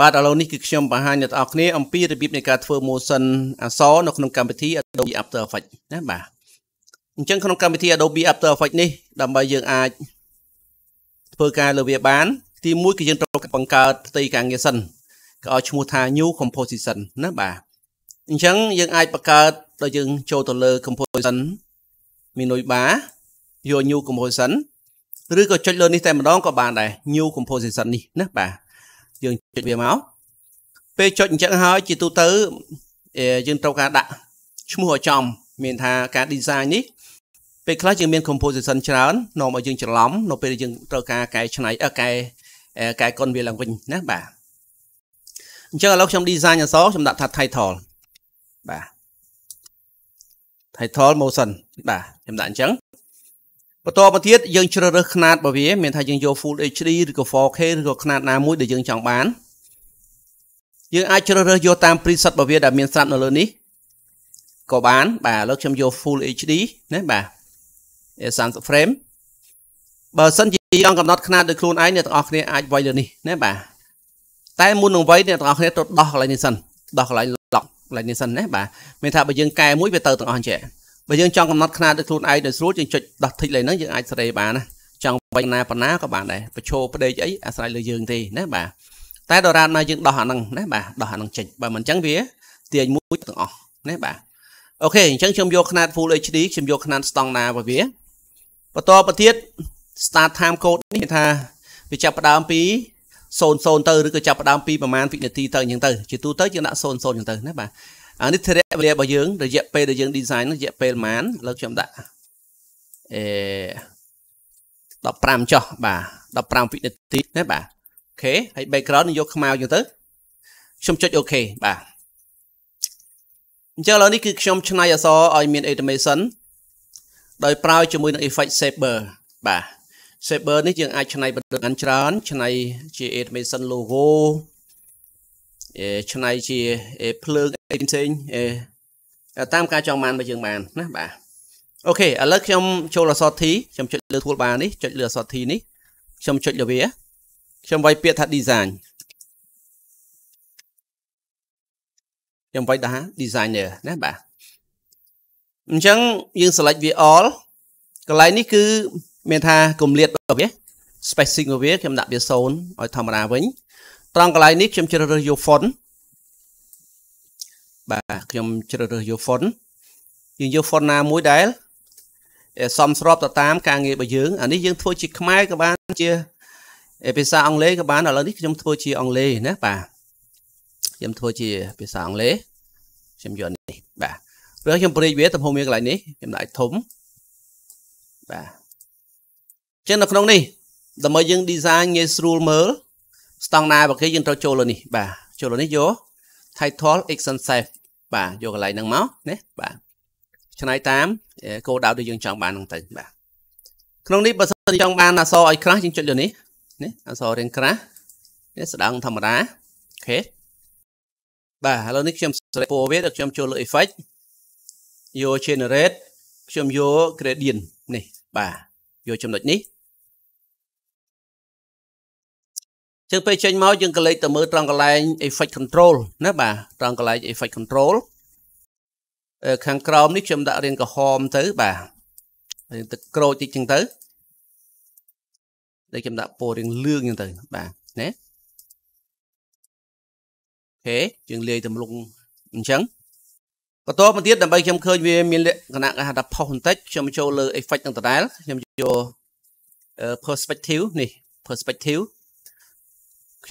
បាទឥឡូវនេះគឺខ្ញុំបង្ហាញអ្នកទាំងអស់គ្នាអំពីរបៀបនៃការធ្វើ motion អក្សរនៅក្នុងកម្មវិធី Adobe After Effects ណាបាទអញ្ចឹងក្នុងកម្មវិធី Adobe After Effects នេះដើម្បីយើងអាចធ្វើការលើវាបានទី1គឺយើងត្រូវបង្កើតផ្ទៃការងារសិនក៏ឲ្យឈ្មោះថា New Composition ណាបាទអញ្ចឹងយើងអាចបង្កើតដល់យើងចូលទៅលើ Composition មាននុយបាយក New Composition ឬក៏ចុចលើនេះតែម្ដងក៏បានដែរ New Composition នេះណាបាទយើងចុចវាមកពេលចុចអញ្ចឹងហើយជាទូទៅយើងត្រូវការដាក់ឈ្មោះឲ្យចំមានថាការ design នេះពេលខ្លះយើងមាន composition ច្រើននាំឲ្យយើងច្រឡំនៅពេលយើងត្រូវការកែច្នៃកែកែកុនវាឡើងវិញណាបាទអញ្ចឹងឥឡូវខ្ញុំ design អក្សរខ្ញុំដាក់ថា title បាទ title motion បាទខ្ញុំដាក់អញ្ចឹងបន្តមកទៀតយើងជ្រើសរើសຂະຫນាតរបស់វាមានថាយើងយក Full HD ឬក៏ 4K ឬក៏ຂະຫນាតណាមួយដែលយើងចង់បានយើងអាចជ្រើសរើសយកតាម preset របស់វាដែលមានស្រាប់នៅលើនេះក៏បាន បាទឥឡូវខ្ញុំយក Full HD ណាបាទ30 frame បើសិនជាចង់កំណត់ຂະຫນាតដោយខ្លួនឯងអ្នកទាំងអស់គ្នាអាចវាយលើនេះណាបាទតែមុននឹងវាយអ្នកទាំងអស់គ្នាត្រូវដោះកន្លែងនេះសិនដោះកន្លែង lock កន្លែងនេះសិនណាបាទមានថាបើយើងកែមួយវាទៅទាំងអស់អញ្ចឹងបើយើងចង់កំណត់ຂະຫນາດដោយខ្លួនឯងដោយស្រួលយើងចុចដោះធីកលេខហ្នឹងយើងអាចសេរីបានណាចង់បាញ់ណាប៉ុណ្ណាក៏បានដែរប្រឈរផ្ដេកអីអាស្រ័យលើយើងទេណាបាទតែដរាបណាយើងដោះអាហ្នឹងណាបាទដោះអាហ្នឹងចេញបើមិនអញ្ចឹងវា ទាញមួយទាំងអស់ណាបាទអូខេអញ្ចឹងខ្ញុំយកຂະຫນាត Full HD ខ្ញុំយកຂະຫນាតស្តង់ដារបស់វាបន្តទៅទៀត start time code នេះថាវាចាប់ផ្ដើមពី00ទៅឬក៏ចាប់ផ្ដើមពីប្រហែលវិនាទីទៅអញ្ចឹងទៅជាទូទៅយើងដាក់00អញ្ចឹងទៅណាបាទអានេះធារៈវេលារបស់យើងរយៈពេលដែលយើង design នោះរយៈពេលប្រហែលលើខ្ញុំដាក់អេ15ចោះបាទ15វិនាទីណាបាទអូខេហើយ background នឹងយកខ្មៅយកទៅខ្ញុំចុចអូខេបាទអញ្ចឹងឥឡូវនេះគឺខ្ញុំឆ្នៃអក្សរឲ្យមាន automation ដោយប្រើជាមួយនឹង effect saber បាទ saber នេះយើងអាចឆ្នៃបន្ទងច្រើនឆ្នៃជា automation logo ឆ្នៃជាភ្លើងអីផ្សេងតាមការចង់បានរបស់យើងបានណាបាទអូខេឥឡូវខ្ញុំចូលអសតធីខ្ញុំចុចលើ toolbar នេះចុចលើអសតធីនេះខ្ញុំចុចលើវាខ្ញុំវាយពាក្យថា design ខ្ញុំវាយថា designer ណាបាទអញ្ចឹងយើង select វា all កន្លែងនេះគឺមានថាគម្លាតរបស់វា spacing របស់វាខ្ញុំដាក់វា0ឲ្យធម្មតាវិញត្រង់កន្លែងនេះខ្ញុំជ្រើសរើសយក font បាទខ្ញុំជ្រើសរើសយក font យើងយក font ណាមួយដែលសមស្របទៅតាមការងាររបស់យើងអានេះយើងធ្វើជាខ្មែរក៏បានជាភាសាអង់គ្លេសក៏បានឥឡូវនេះខ្ញុំធ្វើជាអង់គ្លេសណាបាទខ្ញុំធ្វើជាភាសាអង់គ្លេសខ្ញុំយកនេះបាទឬខ្ញុំប្រេកវាទំហំមានកន្លែងនេះខ្ញុំដាក់ធំបាទចឹងនៅក្នុងនេះដើម្បីយើង design ងាយស្រួលមើលស្តង់ដាររបស់គេយើងត្រូវចូលលើនេះ បាទចូលលើនេះយក title action save បាទយកកន្លែងហ្នឹងមកណាបាទឆ្នៃតាមគោលដៅដែលយើងចង់បានហ្នឹងទៅបាទក្នុងនេះបើសិនចង់បានអសឲ្យក្រាស់យើងចុចលើនេះនេះអសរៀងក្រាស់នេះស្ដើងធម្មតាអូខេបាទឥឡូវនេះខ្ញុំសេរីពោវាដល់ខ្ញុំចូលលើ effect យក generate ខ្ញុំយក gradient នេះបាទយកចំណុចនេះចឹងពេលចេញមកយើងក៏លេចទៅមើលត្រង់កន្លែង effect control ណាបាទត្រង់កន្លែង effect control ខាងក្រោមនេះខ្ញុំដាក់រៀងក្រហមទៅបាទរៀងទឹកក្រូចតិចចឹងទៅដែលខ្ញុំដាក់ពណ៌រៀងលឿងចឹងទៅបាទណាអូខេយើងលាយទម្លុងអញ្ចឹងបន្តមកទៀតដើម្បីខ្ញុំឃើញវាមានលក្ខណៈគេហៅថាផុសបន្តិចខ្ញុំចូលលើ effect នឹងដដែលខ្ញុំយក perspective នេះ perspective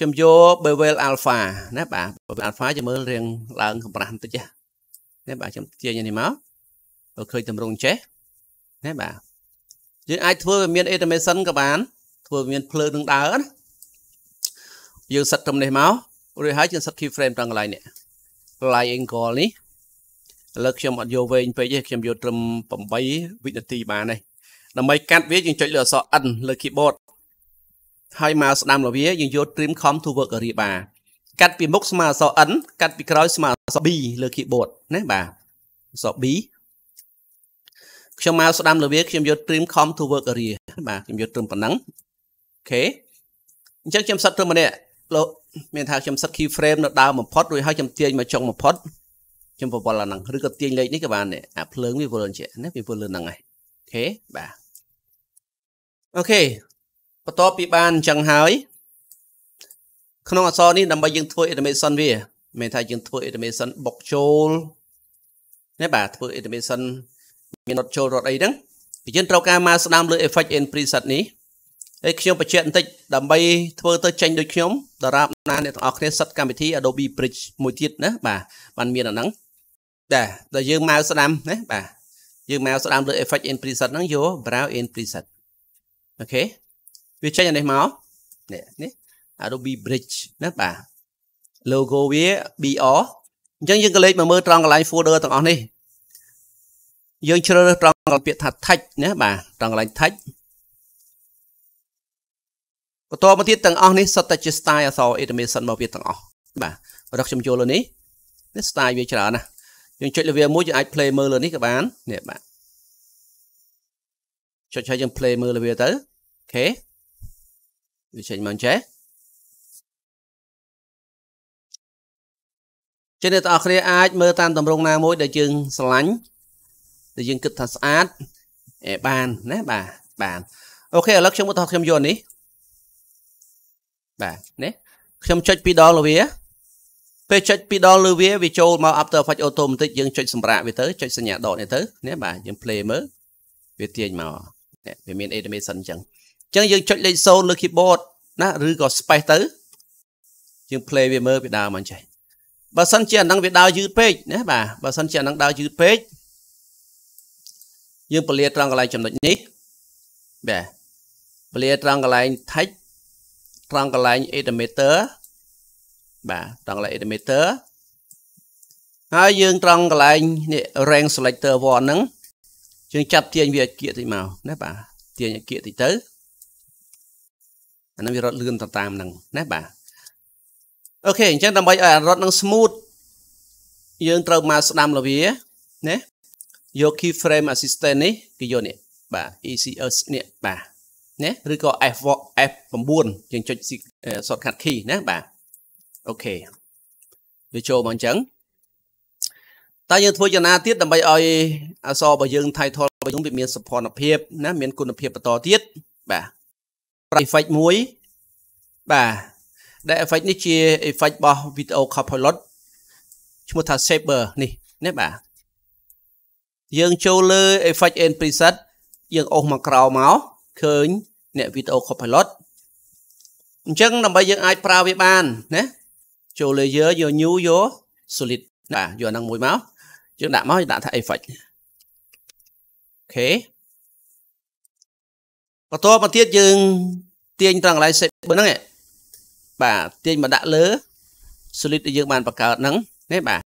ខ្ញុំយក bevel alpha ណាបាទ bevel alpha ជាមើលរៀងឡើងកំប្រាស់បន្តិចណាបាទខ្ញុំទាញនេះមកបើឃើញតម្រង់ចេះណាបាទយើងអាចធ្វើវាមាន automation ក៏បានធ្វើវាមានភ្លើងនឹងដើរណាយើងសិតត្រឹមនេះមករួចហើយយើងសិត key frame ត្រង់កន្លែងនេះកន្លែង angle នេះឥឡូវខ្ញុំអត់យកវែងពេកទេខ្ញុំយកត្រឹម8វិនាទីបានទេដើម្បីកាត់វាយើងចុចលើអក្សរ N លើ keyboard ហើយមកស្ដាំលវាយើងយក trim com to work area bar កាត់ពីមុខស្មើអក្សរ n កាត់ពីក្រោយស្មើអក្សរ b លើ keyboard ណាបាទអក្សរ b ខ្ញុំមកស្ដាំលវាខ្ញុំយក trim com to work area បាទខ្ញុំយកត្រឹមប៉ុណ្ណឹងអូខេអញ្ចឹងខ្ញុំសិតត្រឹមម្នាក់លោកមានថាខ្ញុំសិត key frame នៅដើមបំផុតរួចហើយខ្ញុំទាញមកចុងបំផុតខ្ញុំប្រវល់អាហ្នឹងឬក៏ទាញលេខនេះក៏បានអាភ្លើងវាវល់អញ្ចឹងណាវាវល់លើហ្នឹងហើយអូខេបាទអូខេបន្ទាប់ពីបានអញ្ចឹងហើយក្នុងអក្សរនេះដើម្បីយើងធ្វើ automation វា មានថាយើង ធ្វើ automation បុកចូលណាបាទធ្វើ automation មានរត់ចូលរត់អីហ្នឹងយើងត្រូវការមកស្ដាំលើ effect and preset នេះហើយខ្ញុំបញ្ជាក់បន្តិចដើម្បីធ្វើទៅចេញដូចខ្ញុំដរាបណាអ្នកទាំងអស់គ្នាសិតកម្មវិធី Adobe Bridge មួយទៀតណាបាទបានមានអាហ្នឹងតែដល់យើងមកស្ដាំណាបាទយើងមកស្ដាំលើ effect and preset ហ្នឹងយក browse and preset អូខេវាចេញអានេះមកនេះនេះ Adobe Bridge ណាបាទ logo វា BR អញ្ចឹងយើងក៏លេចមកមើលត្រង់កន្លែង folder ទាំងអស់នេះយើងជ្រើសរើសត្រង់កន្លែងពាក្យថា tag ណាបាទត្រង់កន្លែង tag បន្តមកទៀតទាំងអស់នេះសុទ្ធតែជា style អក្សរ animation មកវាទាំងអស់បាទរកខ្ញុំចូលលើនេះនេះ style វាច្រើនណាស់យើងចុចលើវាមួយយើងអាច play មើលលើនេះក៏បាននេះបាទចុចហើយយើង play មើលលើវាទៅអូខេវាចេញមកអញ្ចេះចឹងអ្នកទាំងអស់គ្នាអាចមើលតាមតម្រងណាមួយដែលយើងស្រឡាញ់ដែលយើងគិតថាស្អាតអេបានណាបាទបានអូខេឥឡូវខ្ញុំមកថតខ្ញុំយកនេះបាទនេះខ្ញុំចុចពីរដងលើវា ពេលចុចពីរដងលើវាវាចូលមក After Effects Automatic យើងចុចសម្រាកវាទៅចុចសញ្ញាដកនេះទៅនេះបាទយើង play មើលវាទាញមកវាមាន animation អញ្ចឹងចឹងយើងចុចលេខ0លើ keyboard ណាឬក៏ space ទៅយើង play វាមើលពីដើមអញ្ចេះបើសិនជាអានឹងវាដើរយឺតពេកណាបាទបើសិនជាអានឹងដើរយឺតពេកយើងពលាត្រង់កន្លែងចំណុចនេះបាទពលាត្រង់កន្លែង text ត្រង់កន្លែង estimator បាទត្រង់កន្លែង estimator ហើយយើងត្រង់កន្លែងនេះ range selector 1ហ្នឹងយើងចាប់ទាញវាអាគៀកតិចមកណាបាទទាញអាគៀកតិចទៅអានឹងវារត់លឿនទៅតាមនឹងណាបាទអូខេអញ្ចឹងដើម្បីឲ្យរត់នឹង smooth យើងត្រូវមកស្ដាំលវាណាយក key frame assistant នេះគឺយកនេះបាទ ECS នេះបាទណាឬក៏ F F9 យើងចុច shortcut key ណាបាទអូខេវាចូលមកអញ្ចឹងតើយើងធ្វើយ៉ាងណាទៀតដើម្បីឲ្យអសររបស់យើង title របស់យើងវាមានសុភ័ណភាពណាមានគុណភាពបន្តទៀតបាទប្រា effect មួយបាទដែល effect នេះជា effect របស់ video copilot ឈ្មោះថា saber នេះនេះបាទយើងចូលលើ effect and preset យើងអូសមកក្រោមកឃើញអ្នក video copilot អញ្ចឹងដើម្បីយើងអាចប្រើវាបានណាចូល layer យក new យក solid បាទយកអាហ្នឹងមួយមកយើងដាក់មកយើងដាក់ថា effect អូខេបន្ទាប់មកទៀតយើងទាញត្រង់កន្លែង set ហ្នឹងបាទទាញមកដាក់លើ solid ដែលយើងបានបង្កើតហ្នឹងនេះបាទ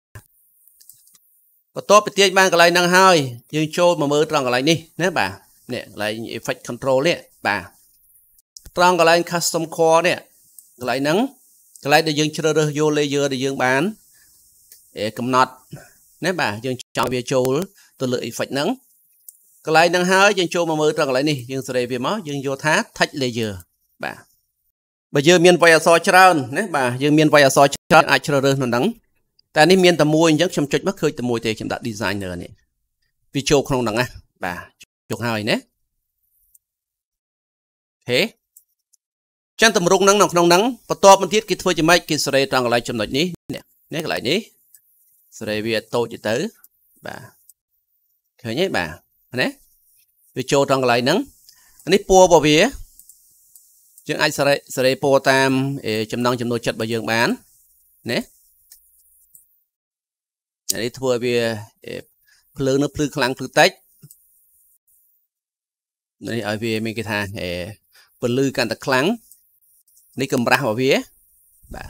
បន្ទាប់ពីទាញបានកន្លែងហ្នឹងហើយយើងចូលមកមើលត្រង់កន្លែងនេះណាបាទនេះកន្លែង effect control នេះបាទត្រង់កន្លែង custom core នេះកន្លែងហ្នឹងកន្លែងដែលយើងជ្រើសរើសយក layer ដែលយើងបានកំណត់ណាបាទយើងចង់វាចូលទៅលើ effect ហ្នឹងកន្លែងហ្នឹងហើយយើងចូលមកមើលត្រង់កន្លែងនេះយើងសេរីវាមកយើងយល់ថា text layer បាទបើយើងមានវ័យអសរច្រើនណាបាទយើងមានវ័យអសរច្រើនអាចជ្រើសរើសនៅហ្នឹងតែនេះមានតែមួយអញ្ចឹងខ្ញុំចុចមកឃើញតែមួយទេខ្ញុំដាក់ designer នេះវាចូលក្នុងហ្នឹងណាបាទចុចហើយណាហេចឹងតម្រង់ហ្នឹងនៅក្នុងហ្នឹងបន្ទាប់មកទៀតគេធ្វើយ៉ាងម៉េចគេសេរីត្រង់កន្លែងចំណុចនេះនេះកន្លែងនេះសេរីវាតូចទៅបាទឃើញទេបាទណាវាចូលត្រង់កន្លែងហ្នឹងនេះពណ៌របស់វាយើងអាចសេរីសេរីពណ៌តាម ចំណងចំណុចចិត្តរបស់យើងបានណានេះធ្វើឲ្យវាភ្លើងនឹងភ្លឺខ្លាំងភ្លឺតិចនេះឲ្យវាមានគេថាពលឺកាន់តែខ្លាំងនេះកម្រាស់របស់វាបា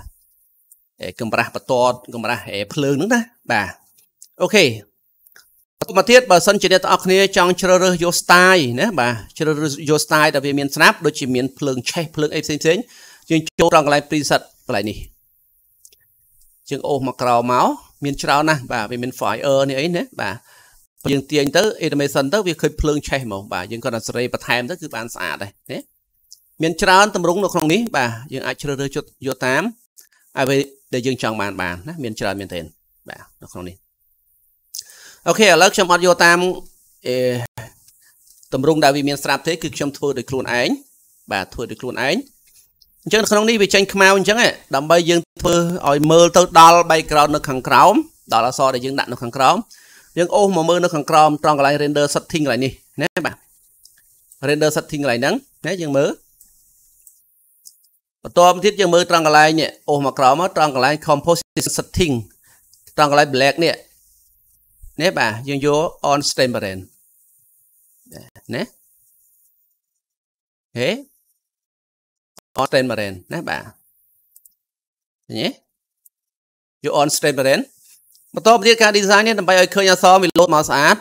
ទកម្រាស់បន្ទាត់កម្រាស់ភ្លើងហ្នឹងណាបាទអូខេមកទៀតបើសិនជាអ្នកទាំងអស់គ្នា ចង់ជ្រើសរើសយក style ណាបាទជ្រើសរើសយក style ដែលវាមានស្រាប់ដូចជាមានភ្លើងឆេះភ្លើងអីផ្សេងផ្សេងយើងចូលដល់កន្លែង preset កន្លែងនេះើងអូសមកក្រោមកមានច្រើនណាស់បាទវាមាន fire នេះអីណាបាទយើងទាញទៅ animation ទៅវាឃើញភ្លើងឆេះហ្មងបាទយើងគាត់តែសេរីបន្ថែមទៅគឺបានស្អាតដែរណាមានច្រើនតម្រង់នៅក្នុងនេះបាទយើងអាចជ្រើសរើសយកតាមអ្វីដែលយើងចង់បានបានណាមានច្រើនមែនទែនបាទនៅក្នុងនេះអូខេឥឡូវខ្ញុំអត់យកតាមអេតម្រងដែលវាមាន ស្រាប់ទេគឺខ្ញុំធ្វើដោយខ្លួនឯងបាទធ្វើដោយខ្លួនឯងអញ្ចឹងក្នុងនេះវាចេញខ្មៅអញ្ចឹងដើម្បីយើងធ្វើឲ្យមើលទៅដល់ background នៅខាងក្រោមដល់អក្សរដែលយើងដាក់នៅខាងក្រោមយើងអូសមកមើលនៅខាងក្រោមត្រង់កន្លែង render setting កន្លែងនេះណាបាទ render setting កន្លែងហ្នឹងណាយើងមើលបន្ទាប់ទៀតយើងមើលត្រង់កន្លែងនេះអូសមកក្រោមត្រង់កន្លែង composition setting ត្រង់កន្លែង black នេះណាបាទយើងយក on stemparent ណាហេ on stemparent ណាបាទឃើញទេយក on stemparent បន្តមកទៀតការ design នេះដើម្បីឲ្យឃើញអក្សរវាលោតមកស្អាត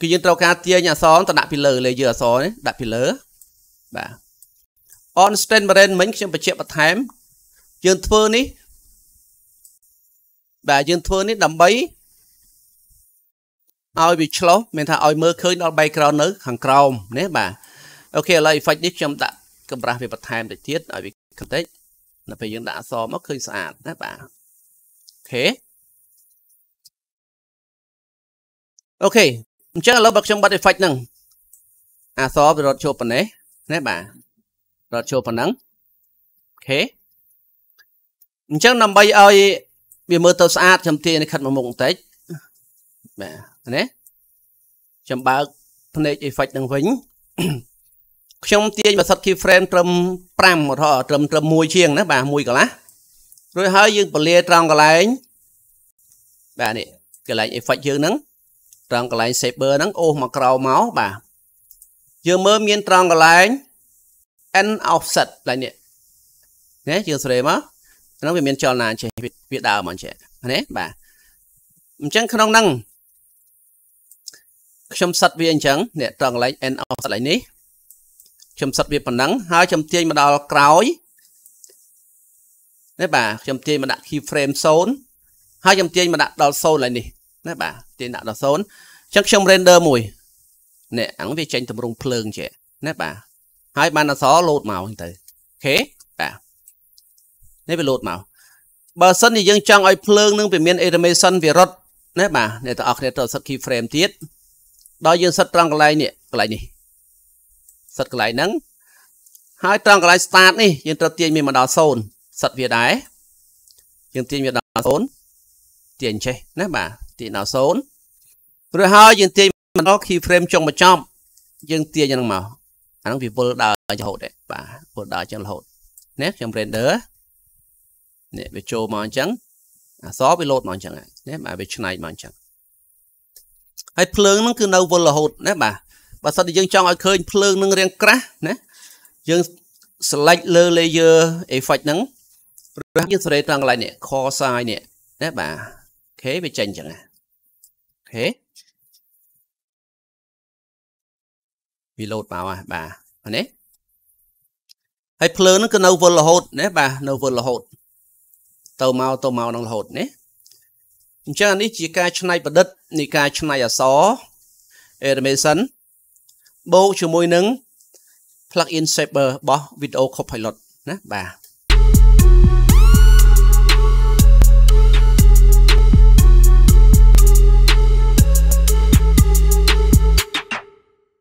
គឺយើងត្រូវការទាញអក្សរទៅដាក់ពីលើលើយើងអក្សរនេះដាក់ពីលើបាទ on stemparent មិញខ្ញុំបញ្ជាក់បន្ថែម យើងធ្វើនេះបាទយើងធ្វើនេះ ដើម្បីឲ្យវាឆ្លោះមានថាឲ្យមើលឃើញដល់ background នៅខាងក្រោមណាបាទអូខេឥឡូវ effect នេះខ្ញុំដាក់កម្រាស់វាបន្ថែមទៅទៀតឲ្យវាបន្តិចដល់ពេលយើងដាក់អសមកឃើញស្អាតណាបាទអូខេអូខេអញ្ចឹងឥឡូវបើខ្ញុំបတ် effect ហ្នឹងអសវារត់ចូលប៉ុណ្ណេះណាបាទរត់ចូលប៉ុណ្ណឹងអូខេអញ្ចឹងដើម្បីឲ្យវាមើលទៅស្អាតខ្ញុំទាយនេះខិតមកមុខបន្តិចបាទណាខ្ញុំបើកភ្នែក effect នឹងវិញខ្ញុំទាញប្រសិទ្ធភាព frame ត្រឹម5ឧទាហរណ៍ត្រឹមត្រឹម1ជាងណាបាទ1កន្លះរួចហើយយើងពលាត្រង់កន្លែងបាទនេះកន្លែង effect យើងហ្នឹងត្រង់កន្លែង saber ហ្នឹងអូសមកក្រោមកបាទយើងមើលមានត្រង់កន្លែង n offset កន្លែងនេះណាយើងស្រេមកហ្នឹងវាមានចលនាចេះវាដើមមកចេះណាបាទអញ្ចឹងក្នុងហ្នឹងខ្ញុំសិតវាអញ្ចឹងនេះត្រង់កន្លែង n of កន្លែងនេះខ្ញុំសិតវាប៉ុណ្ណឹងហើយខ្ញុំទាញមកដល់ក្រោយនេះបាទខ្ញុំទាញមកដាក់ key frame 0ហើយខ្ញុំទាញមកដាក់ដល់0កន្លែងនេះណាបាទទាញដាក់ដល់0អញ្ចឹងខ្ញុំ render មួយនេះអានោះវាចេញតម្រងភ្លើងចេះណាបាទហើយបានអសរលោតមកហ្នឹងទៅអូខេបាទនេះវាលោតមកបើសិនជាយើងចង់ឲ្យភ្លើងនឹងវាមាន animation វារត់ណាបាទអ្នកទាំងអស់គ្នាត្រូវសិត key frame ទៀតដល់យើងសិតត្រង់កន្លែងនេះកន្លែងនេះសិតកន្លែងហ្នឹងហើយត្រង់កន្លែង start នេះយើងត្រូវទាញវាមកដល់0សិតវាដែរយើងទាញវាដល់0ទាញចេះណាបាទទាញដល់0រួចហើយយើងទាញមកដល់ key frame ចុងបញ្ចប់យើងទាញហ្នឹងមកអាហ្នឹងវាវល់ដល់រហូតដែរបាទវល់ដល់ចឹងរហូតណាខ្ញុំ render នេះវាចូលមកអញ្ចឹងអសរវាលោតមកអញ្ចឹងណាបាទវាឆ្នៃមកអញ្ចឹងហើយភ្លើងហ្នឹងគឺនៅវល់រហូតណាបាទបើសិនជាយើងចង់ឲ្យឃើញភ្លើងនឹងរាងក្រាស់ណាយើង select លើ layer effect ហ្នឹងព្រោះយើងសេរីត្រង់កន្លែងនេះ core size នេះណាបាទអូខេវាចេញចឹងណាអូខេវា load មកហ่ะបាទនេះហើយភ្លើងហ្នឹងគឺនៅវល់រហូតណាបាទនៅវល់រហូតទៅមកទៅមកនឹងរហូតណាអញ្ចឹងនេះជាការច្នៃប្រឌិតនៃការច្នៃអក្សរ animation បូកជាមួយនឹង plug-in shaper របស់ Video Copilot ណាបាទ